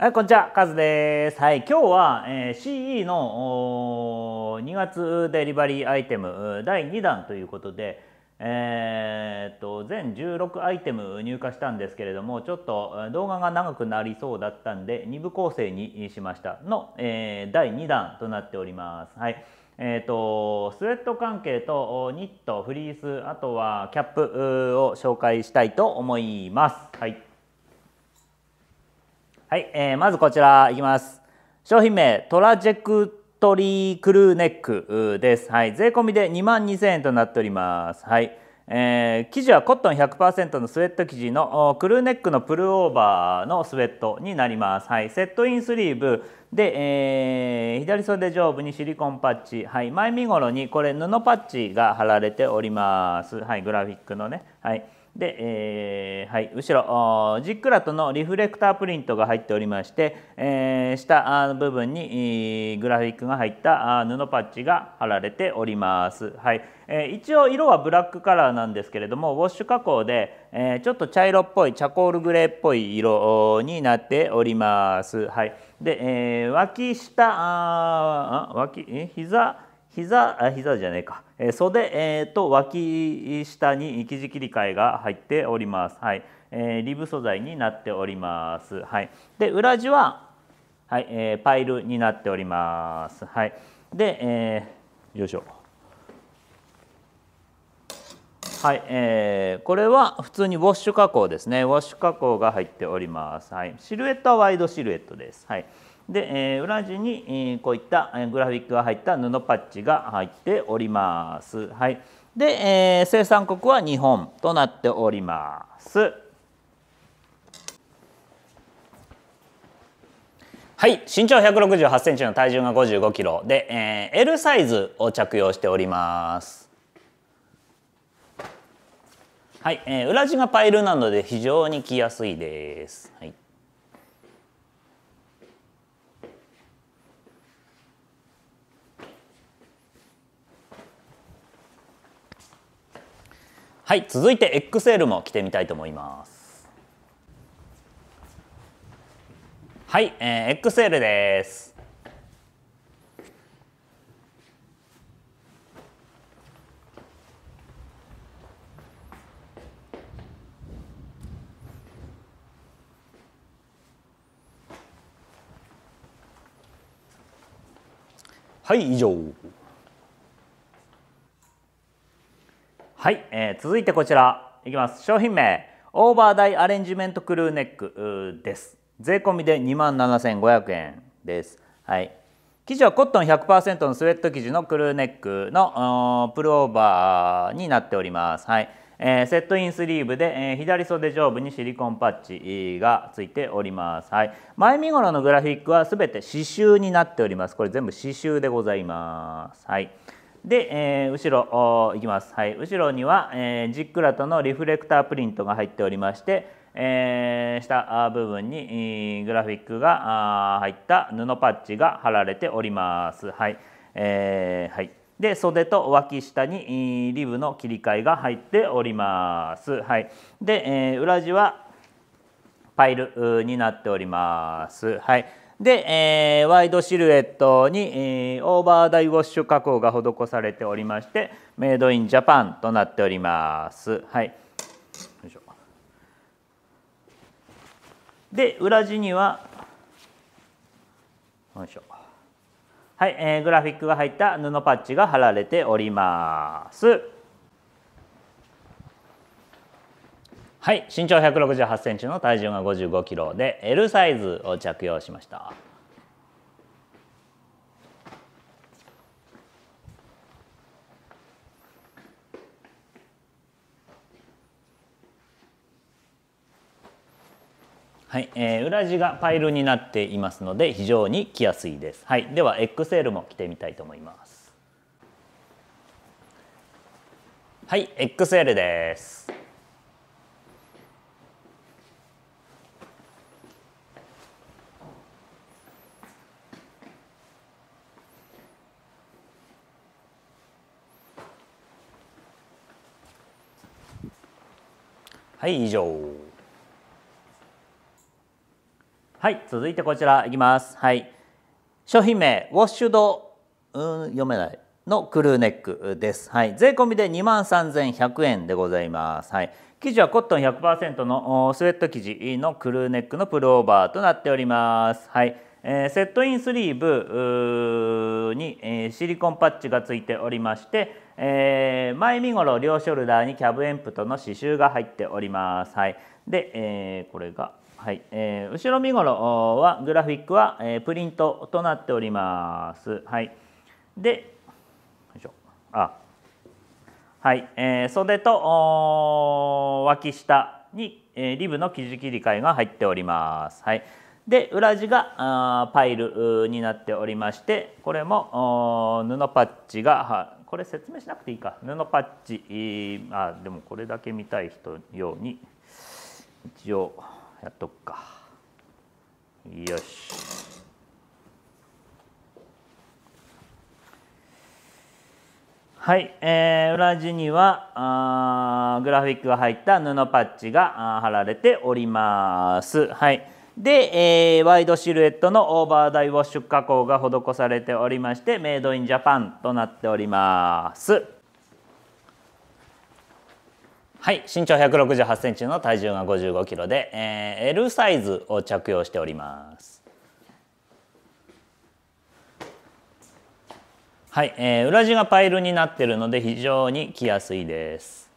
はい、こんにちは、カズです。はい、今日は、えー、CE の2月デリバリーアイテム第2弾ということで、えー、っと全16アイテム入荷したんですけれどもちょっと動画が長くなりそうだったんで2部構成にしましたの、えー、第2弾となっております。はいえーとスウェット関係とニットフリースあとはキャップを紹介したいと思います。はいはい、えー、まずこちらいきます。商品名トラジェクトリークルーネックです。はい、税込みで2万2000円となっております。はい。えー、生地はコットン100%のスウェット生地のクルーネックのプルオーバーのスウェットになります、はい、セットインスリーブで、えー、左袖上部にシリコンパッチ、はい、前身頃にこれ布パッチが貼られております、はい、グラフィックのね、はいで、えー、はい、後ろジックラットのリフレクタープリントが入っておりまして、えー、下の部分にグラフィックが入った布パッチが貼られております。はい、えー、一応色はブラックカラーなんですけれどもウォッシュ加工で、えー、ちょっと茶色っぽいチャコールグレーっぽい色になっております。はい、で、えー、脇下あ脇え膝膝膝じゃねえか、え袖、えー、と脇下に生地切り替えが入っております、はいえー、リブ素材になっております、はい、で裏地は、はいえー、パイルになっております、はい、で、えー、よいしょはい、えー、これは普通にウォッシュ加工ですねウォッシュ加工が入っております、はい、シルエットはワイドシルエットです、はいで、え裏地にこういったグラフィックが入った布パッチが入っております。はい、で、え生産国は日本となっております。はい、身長168センチの体重が55キロで、えー、L サイズを着用しております。はい、えー、裏地がパイルなので非常に着やすいです。はい。はい続いて XL も着てみたいと思いますはい、えー、XL ですはい以上はい、えー、続いてこちらいきます商品名オーバーダイアレンジメントクルーネックです税込で2万7500円ですはい生地はコットン100%のスウェット生地のクルーネックのプルオーバーになっております。はい、えー、セットインスリーブで、えー、左袖上部にシリコンパッチがついております。はい、前身頃のグラフィックはすべて刺繍になっております。これ全部刺繍でございます。はい。で、えー、後ろいきます、はい、後ろには、えー、ジックラとのリフレクタープリントが入っておりまして、えー、下部分にグラフィックが入った布パッチが貼られております。はいえーはい、で袖と脇下にリブの切り替えが入っております。はい、で、えー、裏地はパイルになっております。はいで、えー、ワイドシルエットに、えー、オーバーダイウォッシュ加工が施されておりましてメイドインジャパンとなっております。はいで裏地にはよいしょはい、えー、グラフィックが入った布パッチが貼られております。はい身長1 6 8センチの体重が5 5キロで L サイズを着用しましたはい、えー、裏地がパイルになっていますので非常に着やすいです。はい、では XL も着てみたいと思います。はい、XL です。はい以上はい続いてこちらいきますはい商品名ウォッシュドうん読めないのクルーネックです。はい、税込みで2万3100円でございます。はい、生地はコットン100%のスウェット生地のクルーネックのプルオーバーとなっております。はい、えセットインスリーブに、えシリコンパッチがついておりまして、えー、前身ごろ両ショルダーにキャブエンプトの刺繍が入っております。はい、で、えー、これが、はいえー、後ろ身ごろはグラフィックは、えプリントとなっております。はい、でよいしょあはいえ袖と脇下に、えリブの生地切り替えが入っております。はいで裏地がパイルになっておりましてこれも布パッチがこれ説明しなくていいか布パッチあでもこれだけ見たい人ように一応やっとくかよしはい、えー、裏地にはあグラフィックが入った布パッチが貼られております。はいで、えー、ワイドシルエットのオーバーダイウォッシュ加工が施されておりましてメイドインジャパンとなっておりますはい身長1 6 8センチの体重が5 5キロで、えー、L サイズを着用しておりますはい、えー、裏地がパイルになってるので非常に着やすいです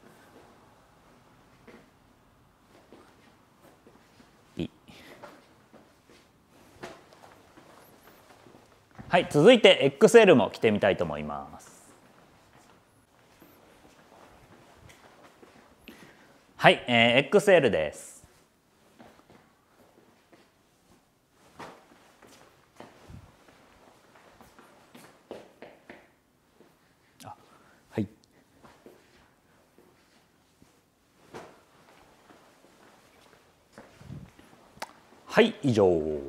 はい続いて XL も着てみたいと思いますはい、えー、XL ですはい以上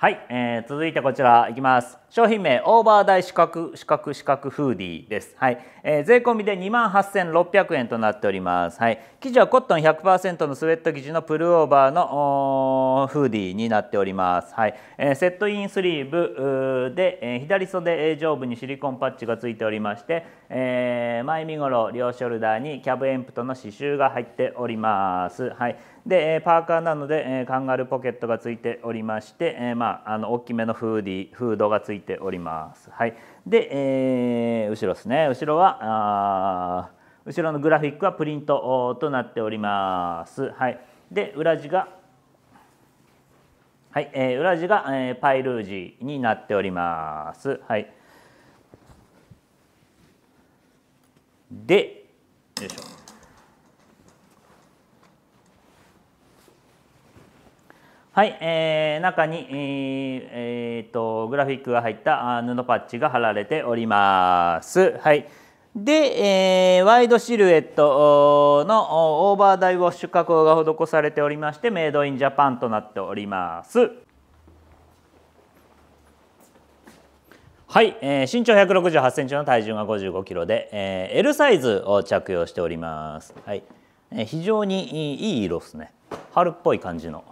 はい、えー、続いてこちらいきます商品名オーバーダイ四角四角四角フーディーですはい、えー、税込みで28,600円となっておりますはい生地はコットン100%のスウェット生地のプルオーバーのフーディーになっておりますはい、えー、セットインスリーブで、えー、左袖上部にシリコンパッチがついておりまして、えー、前身頃両ショルダーにキャブエンプトの刺繍が入っておりますはいでパーカーなのでカンガルポケットがついておりまして、えー、まああ、あの大きめのフーディフードがついております。はい、で、えー、後ろですね後ろはあ後ろのグラフィックはプリントとなっております。はい、で裏地がはい、えー、裏地が、えー、パイルージーになっております。はい。で、よいしょ。はい、えー、中に、えーえー、とグラフィックが入った布パッチが貼られております。はい、で、えー、ワイドシルエットのオーバーダイウォッシュ加工が施されておりましてメイドインジャパンとなっております。はい、えー、身長168センチの体重が55キロで、えー、L サイズを着用しております。はい、えー、非常にいい色ですね。春っぽい感じの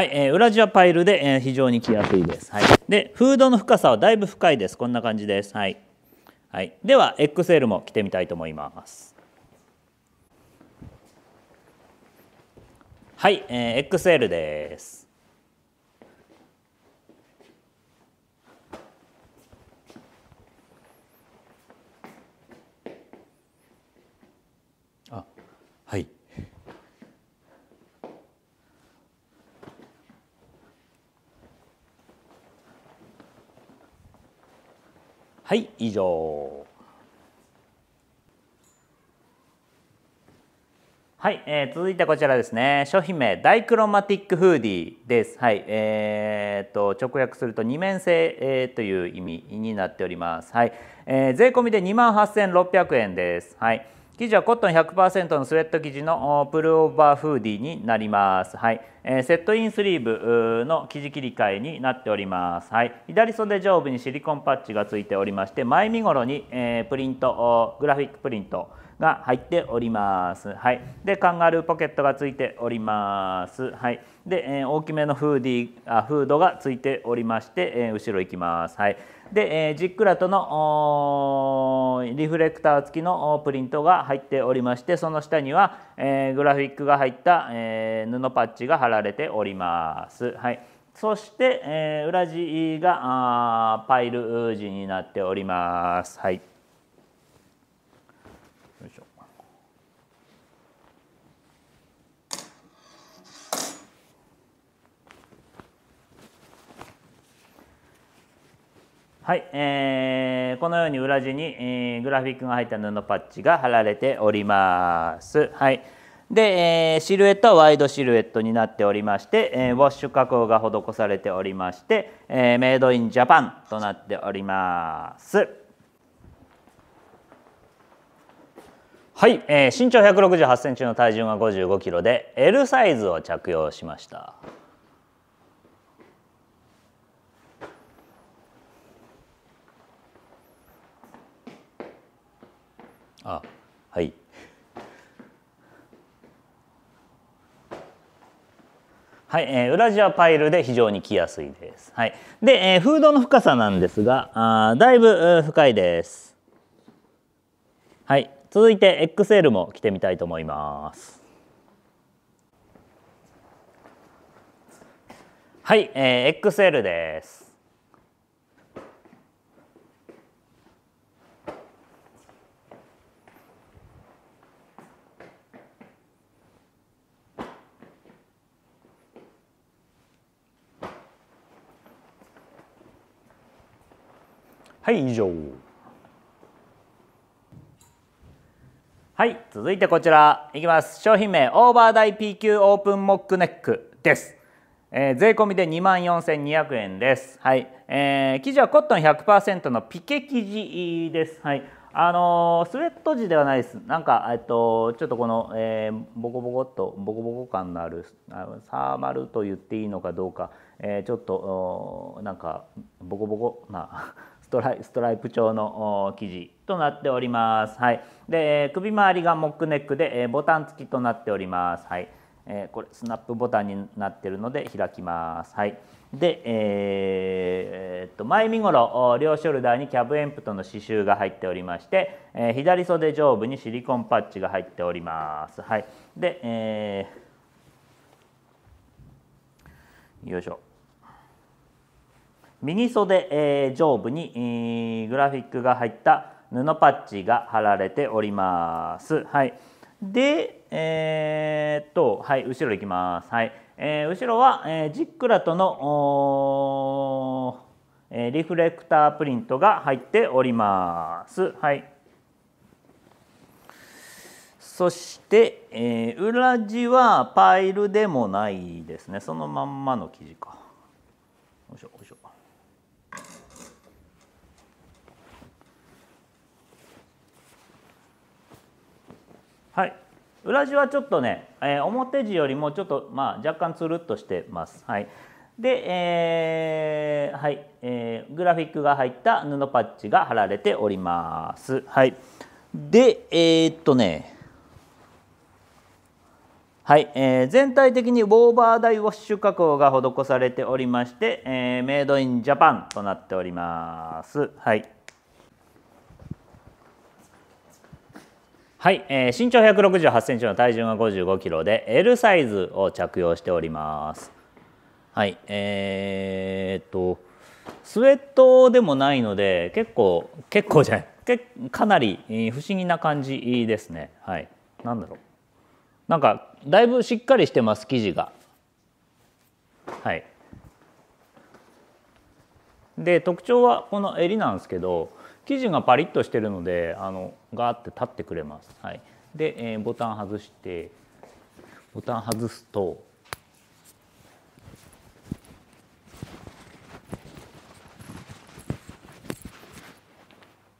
はい、えー、裏地はパイルで、えー、非常に着やすいです。はい、で、フードの深さはだいぶ深いです。こんな感じです。はい。はい、では XL も着てみたいと思います。はい、えー、XL です。はい以上はい、えー、続いてこちらですね商品名ダイクロマティックフーディーですはいえーと、直訳すると二面性、えー、という意味になっておりますはい、えー、税込みで2 8600円ですはい生地はコットン100%のスウェット生地のプルオーバーフーディーになります。はい、えー、セットインスリーブの生地切り替えになっております。はい、左袖上部にシリコンパッチが付いておりまして、前身頃に、えー、プリントグラフィックプリントが入っております。はい、でカンガルーポケットが付いております。はい、で、えー、大きめのフーディーあフードが付いておりまして、え後ろ行きます。はい。で、えー、ジックラとのリフレクター付きのプリントが入っておりましてその下には、えー、グラフィックが入った、えー、布パッチが貼られております。はい、そして、え裏地がパイル地になっております。はいはい、えー、このように裏地に、えー、グラフィックが入った布パッチが貼られております。はい、で、えー、シルエットはワイドシルエットになっておりまして、えー、ウォッシュ加工が施されておりまして、えー、メイドインジャパンとなっております。はい、えー、身長168センチの体重が55キロで L サイズを着用しました。あはいはい、えー、ウラジパイルで非常に着やすいです。はい、で、えー、フードの深さなんですが、あだいぶ深いです。はい、続いて XL も着てみたいと思います。はい、えー、XL です。はい以上はい続いてこちらいきます商品名オーバーダイ PQ オープンモックネックですえー、税込みで2万4200円です。はい、えー、生地はコットン100%のピケ生地です。はい、あのー、スウェット地ではないです。なんかえっとちょっとこの、えー、ボコボコっとボコボコ感のあるサーマルと言っていいのかどうか、えー、ちょっとなんかボコボコなトライストライプ調の生地となっております。はい、で首周りがモックネックでボタン付きとなっております。はい、えこれスナップボタンになってるので開きます。はい、で、えー、っと前身ごろ両ショルダーにキャブエンプトの刺繍が入っておりまして、えー、左袖上部にシリコンパッチが入っております。はい、で、えー、よいしょ。右袖、えー、上部に、えー、グラフィックが入った布パッチが貼られております。はい、で、えー、っと、はい、後ろ行きます。はい、えー、後ろは、えー、ジックラとの、えー、リフレクタープリントが入っております。はい、そして、えー、裏地はパイルでもないですね。そのまんまの生地か。裏地はちょっとね、えー、表地よりもちょっと、まあ、若干つるっとしてます。はい、で、えー、はいえー、グラフィックが入った布パッチが貼られております。はい、で、えー、っとね、はいえー、全体的にウォーバーダイウォッシュ加工が施されておりまして、えー、メイドインジャパンとなっております。はいはい、えー、身長168センチの体重が55キロで L サイズを着用しております。はい、えー、っとスウェットでもないので結構結構じゃないけかなり不思議な感じですね。はい、なんだろう。なんかだいぶしっかりしてます生地が。はい。で特徴はこの襟なんですけど生地がパリッとしてるのであのガーって立ってくれます。はい、で、えー、ボタン外してボタン外すと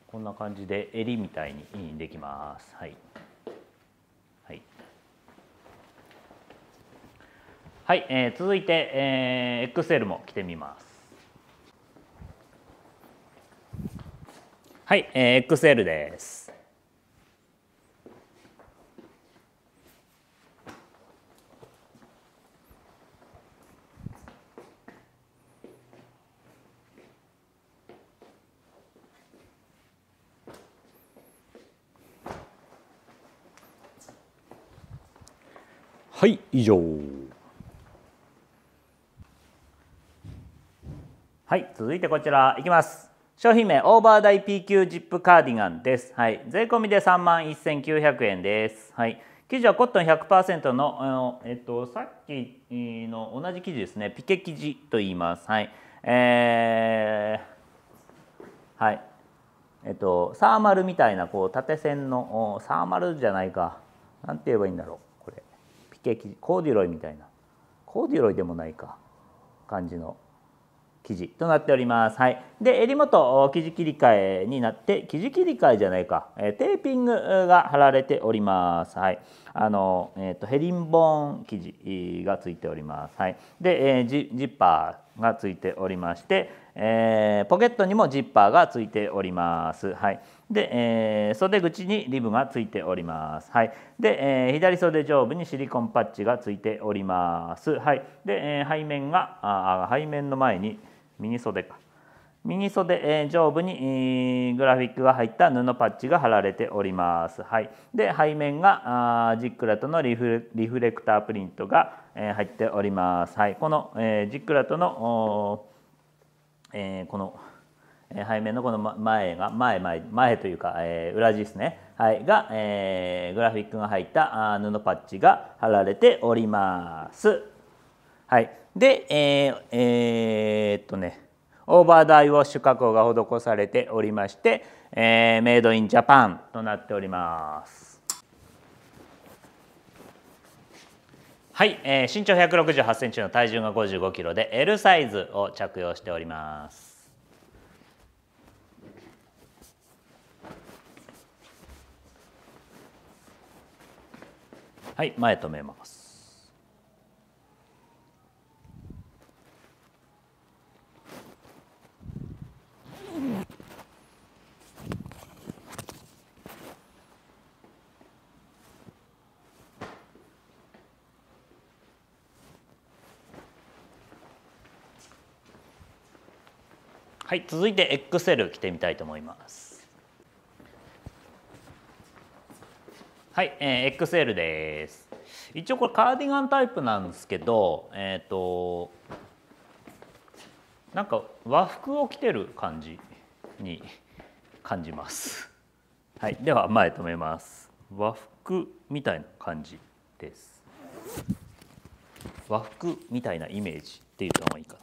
こんな感じで襟みたいにできます。はい。はい。はい、えー、続いて、えー、XL も着てみます。はい、えー、XL です。はい以上はい続いてこちらいきます商品名オーバーダイ PQ ジップカーディガンです。はい、税込みで3万1900円です。はい、生地はコットン100%のあのえっとさっきの同じ生地ですね。ピケ生地と言います。はい、えー、はい、えっとサーマルみたいなこう縦線のサーマルじゃないか。なんて言えばいいんだろう。毛生地コーデュロイみたいなコーデュロイでもないか感じの生地となっております。はい、で襟元生地切り替えになって生地切り替えじゃないか、えテーピングが貼られております。はい、あのえっ、ー、とヘリンボーン生地がついております。はい、で、えー、ジッパーがついておりまして。えー、ポケットにもジッパーがついております。はい、で、えー、袖口にリブがついております。はい、で、えー、左袖上部にシリコンパッチがついております。はい、で、え背面があ背面の前に右袖か。右袖、え上部に、グラフィックが入った布パッチが貼られております。はい、で背面があジックラとのリフレクタープリントが、え入っております。はい、この、えジックラとのえー、この背面のこの前が前前前というか、えー、裏地ですね、はい、が、えー、グラフィックが入った布パッチが貼られております。はい、で、えー、えー、っとねオーバーダイウォッシュ加工が施されておりまして、えー、メイドインジャパンとなっております。はい、えー、身長168センチの体重が55キロで L サイズを着用しております。はい、前と目回す。はい続いて XL 着てみたいと思いますはい、えー、XL です一応これカーディガンタイプなんですけどえっ、ー、となんか和服を着てる感じに感じますはいでは前止めます和服みたいな感じです和服みたいなイメージっていうのがいいか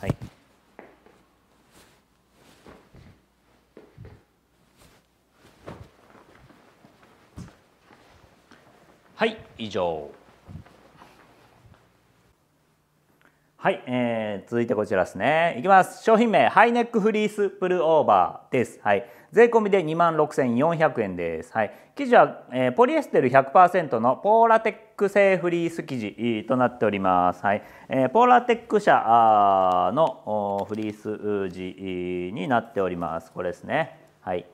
なはい以上はい、えー、続いてこちらですねいきます商品名ハイネックフリースプルオーバーですはい税込みで2万6400円です、はい、生地は、えー、ポリエステル100%のポーラテック製フリース生地となっております、はいえー、ポーラテック社のフリース地になっておりますこれですねはい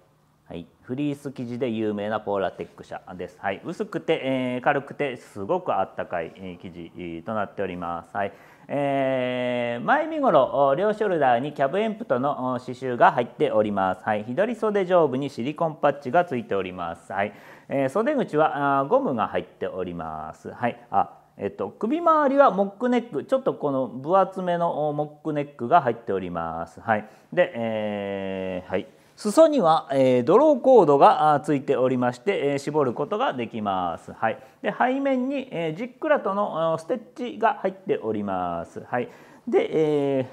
はい、フリース生地で有名なポーラテック社です。はい、薄くて、えー、軽くてすごくあったかい、え生地となっております。はい、えー、前身頃両ショルダーにキャブエンプトの刺繍が入っております。はい、左袖上部にシリコンパッチが付いております。はい、えー、袖口はあゴムが入っております。はい、あえっと、首周りはモックネックちょっとこの分厚めのモックネックが入っております。はい、で、えー、はい裾には、えー、ドローコードがついておりまして、えー、絞ることができます。はい、で背面に、えー、ジックラとのステッチが入っております。はい、で、えー、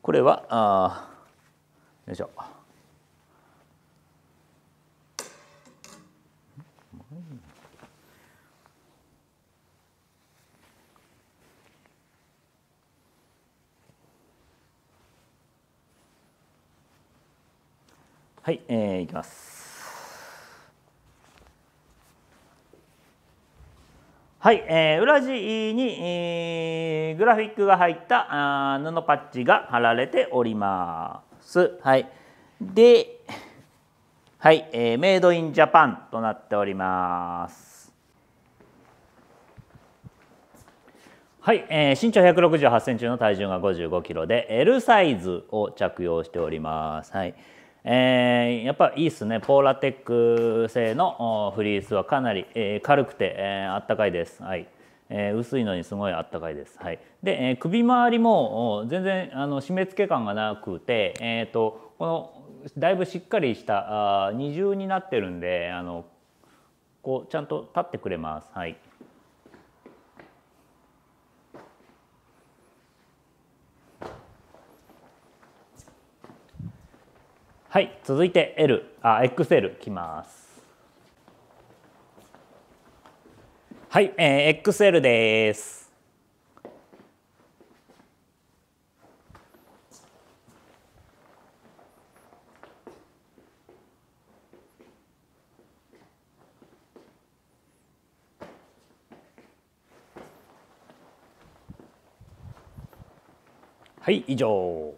これはあよいしょはい、えー、いきます。はい、えー、裏地に、えー、グラフィックが入ったあ布パッチが貼られております。はい、で、はい、えー、メイドインジャパンとなっております。はい、えー、身長168センチの体重が55キロで L サイズを着用しております。はい。えー、やっぱいいですねポーラテック製のフリースはかなり、えー、軽くて、えー、あったかいです、はいえー、薄いのにすごいあったかいです、はいでえ首周りも全然あの締め付け感がなくて、えーと、とこのだいぶしっかりしたあ二重になってるんであのこうちゃんと立ってくれます。はいはい続いて L あ XL きますはい、えー、XL ですはい以上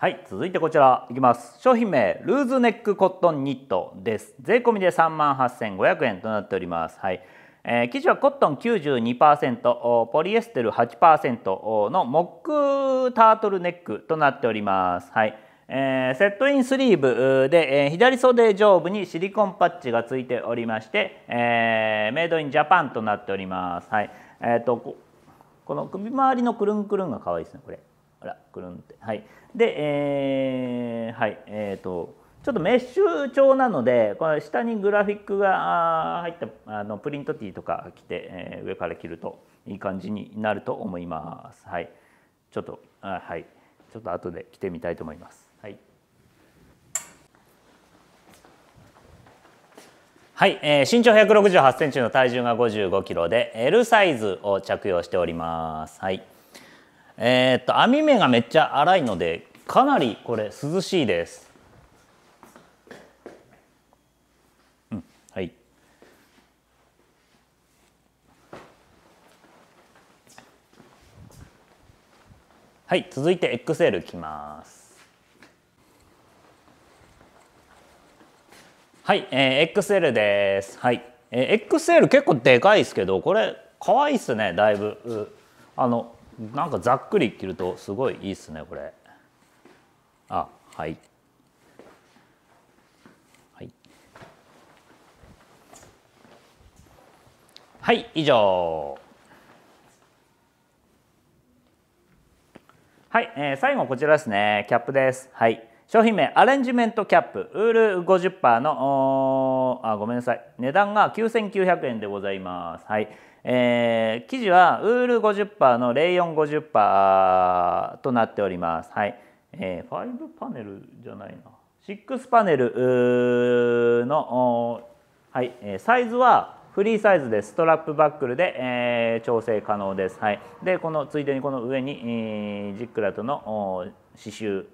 はい続いてこちらいきます商品名ルーズネックコットンニットです税込みで三万八千五百円となっておりますはい、えー、生地はコットン92%ポリエステル8%のモックタートルネックとなっておりますはいえー、セットインスリーブで、えー、左袖上部にシリコンパッチがついておりまして、えー、メイドインジャパンとなっております。はいえーと、ここの首周りのくるんくるんが可愛いですねこれ。あらくるんってはいでえー、はいえっ、ー、とちょっとメッシュ調なのでこれ下にグラフィックが入ったあのプリントティーとか着て、えー、上から着るといい感じになると思います。はい、ちょっとあはいちょっと後で着てみたいと思います。はい、はいえー、身長168センチの体重が55キロで L サイズを着用しております。はい。えー、っと網目がめっちゃ粗いのでかなりこれ涼しいです、うん、はいはい続いて XL きますはい、えー、XL です。はい、えー、XL 結構でかいですけど、これ可愛いっすね、だいぶ。あのなんかざっくり切るとすごいいいっすねこれあはいはいはい以上はい、えー、最後こちらですねキャップですはい商品名アレンジメントキャップウール50%のあごめんなさい値段が9900円でございますはいえー、生地はウール50%のレイ0450%となっております。はい、えー、5パネルじゃないな。6パネルの、はい、サイズはフリーサイズでストラップバックルで、えー、調整可能です。はい、でこのついでにこの上に、えー、ジックラットの刺繍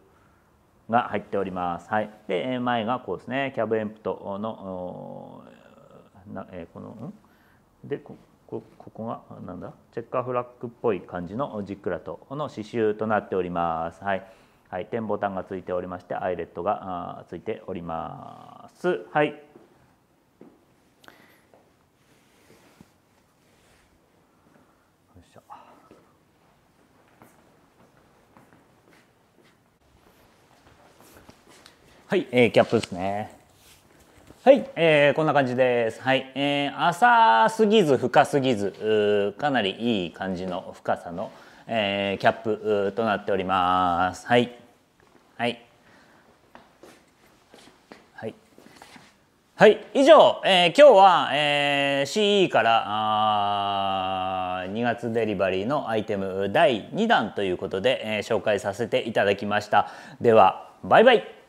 が入っております。はい、で前がこうですねキャブエンプトのな、えー、このんでこう。ここがなんだチェッカーフラッグっぽい感じのジックラとの刺繍となっております。はいはい、点ボタンがついておりましてアイレットがついております。はい、はい、えー、キャップですね。はい、えー、こんな感じです。はい、えー、浅すぎず深すぎずかなりいい感じの深さの、えー、キャップとなっております。はい、はい、はい、はい、以上、えー、今日は、えー、CE からあ2月デリバリーのアイテム第2弾ということで、えー、紹介させていただきました。では、バイバイ。